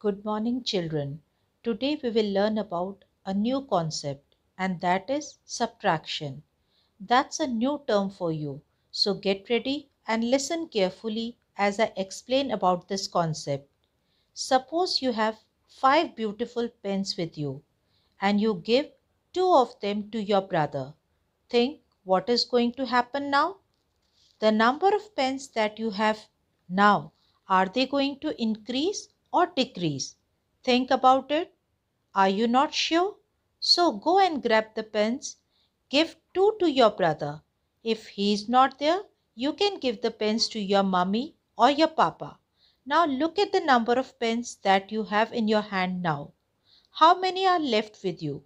Good morning, children. Today we will learn about a new concept and that is subtraction. That's a new term for you. So get ready and listen carefully as I explain about this concept. Suppose you have five beautiful pens with you and you give two of them to your brother. Think what is going to happen now? The number of pens that you have now, are they going to increase or decrease. Think about it. Are you not sure? So go and grab the pens. Give two to your brother. If he is not there, you can give the pens to your mummy or your papa. Now look at the number of pens that you have in your hand now. How many are left with you?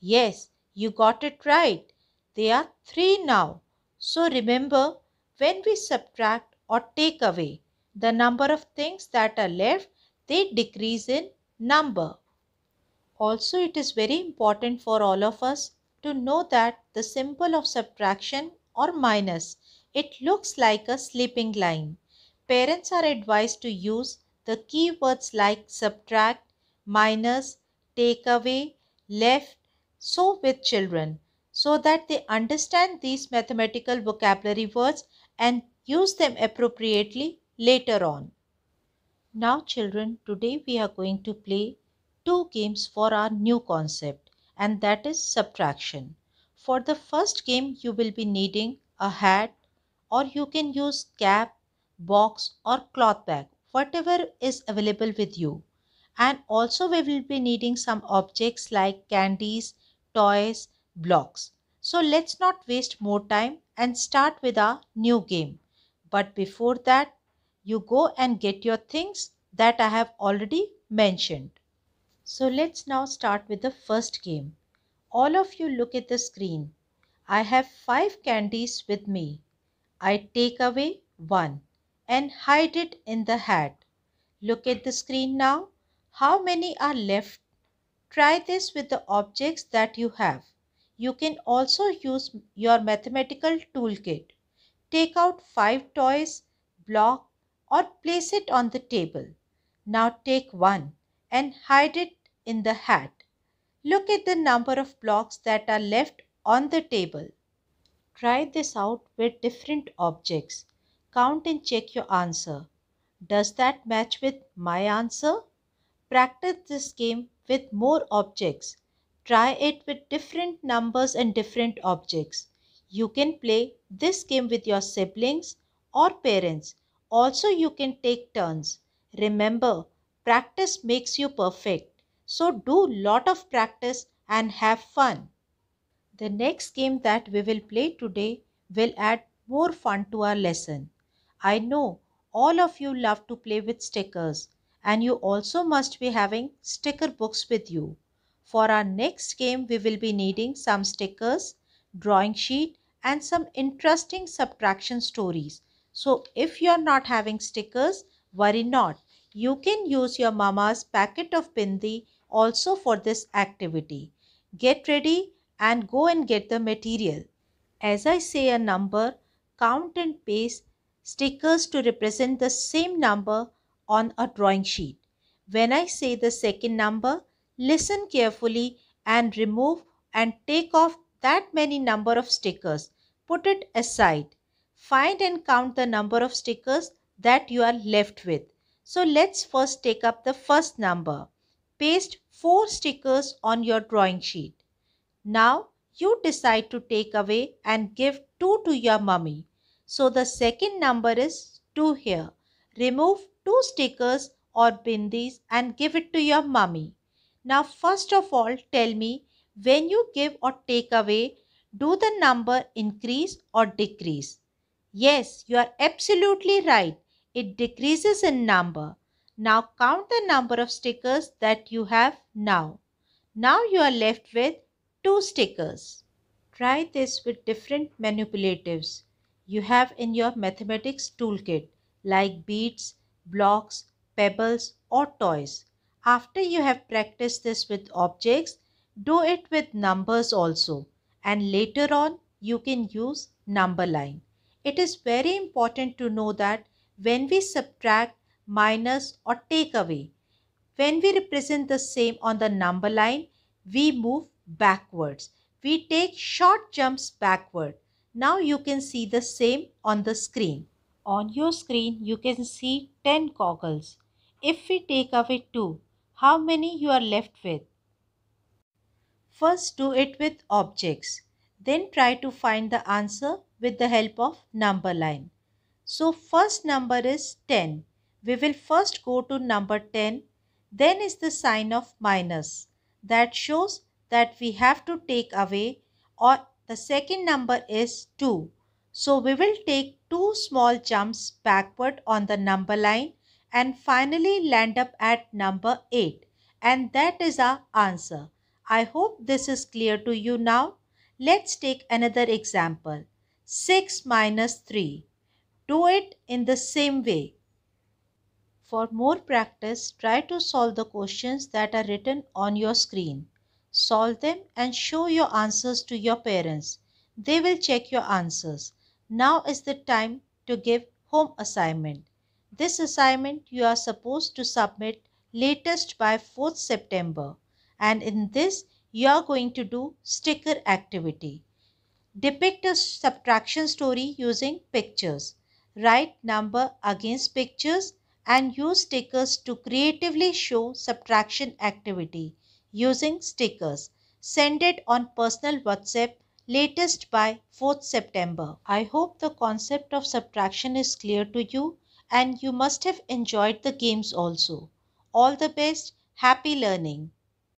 Yes, you got it right. They are three now. So remember, when we subtract or take away the number of things that are left, they decrease in number. Also, it is very important for all of us to know that the symbol of subtraction or minus, it looks like a sleeping line. Parents are advised to use the keywords like subtract, minus, take away, left, so with children so that they understand these mathematical vocabulary words and use them appropriately later on. Now children, today we are going to play two games for our new concept and that is subtraction. For the first game, you will be needing a hat or you can use cap, box or cloth bag, whatever is available with you. And also we will be needing some objects like candies, toys, blocks. So let's not waste more time and start with our new game. But before that, you go and get your things that I have already mentioned. So let's now start with the first game. All of you look at the screen. I have five candies with me. I take away one and hide it in the hat. Look at the screen now. How many are left? Try this with the objects that you have. You can also use your mathematical toolkit. Take out 5 toys, block or place it on the table. Now take one and hide it in the hat. Look at the number of blocks that are left on the table. Try this out with different objects. Count and check your answer. Does that match with my answer? Practice this game with more objects. Try it with different numbers and different objects. You can play this game with your siblings or parents also, you can take turns. Remember, practice makes you perfect. So, do lot of practice and have fun. The next game that we will play today will add more fun to our lesson. I know all of you love to play with stickers and you also must be having sticker books with you. For our next game, we will be needing some stickers, drawing sheet and some interesting subtraction stories so if you are not having stickers, worry not. You can use your mama's packet of bindi also for this activity. Get ready and go and get the material. As I say a number, count and paste stickers to represent the same number on a drawing sheet. When I say the second number, listen carefully and remove and take off that many number of stickers. Put it aside. Find and count the number of stickers that you are left with. So let's first take up the first number. Paste 4 stickers on your drawing sheet. Now you decide to take away and give 2 to your mummy. So the second number is 2 here. Remove 2 stickers or bindis and give it to your mummy. Now first of all tell me when you give or take away do the number increase or decrease. Yes, you are absolutely right. It decreases in number. Now count the number of stickers that you have now. Now you are left with two stickers. Try this with different manipulatives you have in your mathematics toolkit like beads, blocks, pebbles or toys. After you have practiced this with objects, do it with numbers also and later on you can use number line it is very important to know that when we subtract, minus or take away, when we represent the same on the number line, we move backwards. We take short jumps backward. Now you can see the same on the screen. On your screen, you can see 10 goggles. If we take away 2, how many you are left with? First do it with objects. Then try to find the answer with the help of number line. So first number is 10. We will first go to number 10. Then is the sign of minus. That shows that we have to take away or the second number is 2. So we will take two small jumps backward on the number line and finally land up at number 8. And that is our answer. I hope this is clear to you now. Let's take another example. 6 minus 3. Do it in the same way. For more practice, try to solve the questions that are written on your screen. Solve them and show your answers to your parents. They will check your answers. Now is the time to give home assignment. This assignment you are supposed to submit latest by 4th September and in this you are going to do sticker activity. Depict a subtraction story using pictures. Write number against pictures and use stickers to creatively show subtraction activity using stickers. Send it on personal WhatsApp latest by 4th September. I hope the concept of subtraction is clear to you and you must have enjoyed the games also. All the best. Happy learning.